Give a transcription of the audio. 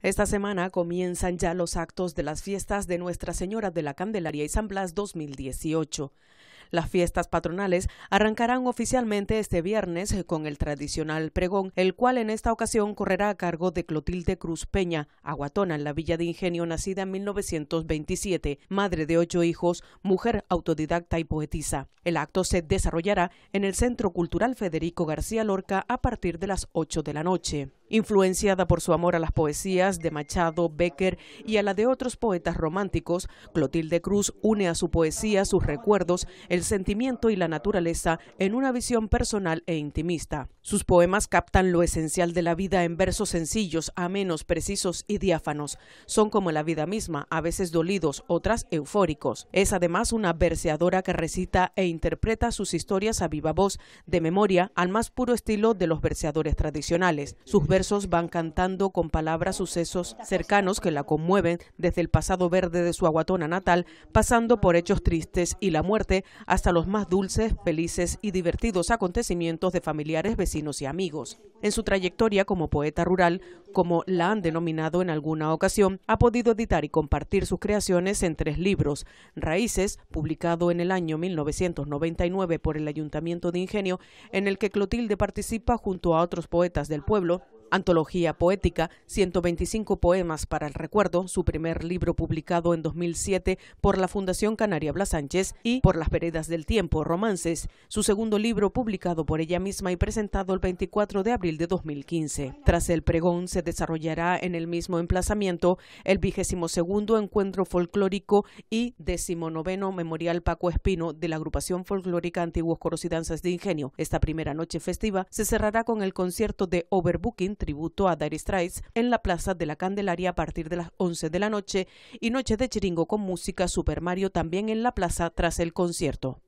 Esta semana comienzan ya los actos de las fiestas de Nuestra Señora de la Candelaria y San Blas 2018. Las fiestas patronales arrancarán oficialmente este viernes con el tradicional pregón, el cual en esta ocasión correrá a cargo de Clotilde Cruz Peña, aguatona en la Villa de Ingenio, nacida en 1927, madre de ocho hijos, mujer autodidacta y poetisa. El acto se desarrollará en el Centro Cultural Federico García Lorca a partir de las ocho de la noche. Influenciada por su amor a las poesías de Machado, Becker y a la de otros poetas románticos, Clotilde Cruz une a su poesía sus recuerdos, el sentimiento y la naturaleza en una visión personal e intimista. Sus poemas captan lo esencial de la vida en versos sencillos, amenos, precisos y diáfanos. Son como la vida misma, a veces dolidos, otras eufóricos. Es además una verseadora que recita e interpreta sus historias a viva voz, de memoria, al más puro estilo de los verseadores tradicionales. Sus versos van cantando con palabras sucesos cercanos que la conmueven desde el pasado verde de su aguatona natal, pasando por hechos tristes y la muerte, hasta los más dulces, felices y divertidos acontecimientos de familiares, vecinos y amigos. En su trayectoria como poeta rural, como la han denominado en alguna ocasión, ha podido editar y compartir sus creaciones en tres libros. Raíces, publicado en el año 1999 por el Ayuntamiento de Ingenio, en el que Clotilde participa junto a otros poetas del pueblo, Antología poética, 125 poemas para el recuerdo, su primer libro publicado en 2007 por la Fundación Canaria Blas Sánchez y Por las veredas del tiempo, romances, su segundo libro publicado por ella misma y presentado el 24 de abril de 2015. Tras el pregón se desarrollará en el mismo emplazamiento el vigésimo segundo encuentro folclórico y decimonoveno memorial Paco Espino de la agrupación folclórica Antiguos Coros y Danzas de Ingenio. Esta primera noche festiva se cerrará con el concierto de Overbooking tributo a Dire Straits en la Plaza de la Candelaria a partir de las 11 de la noche y Noche de Chiringo con música Super Mario también en la plaza tras el concierto.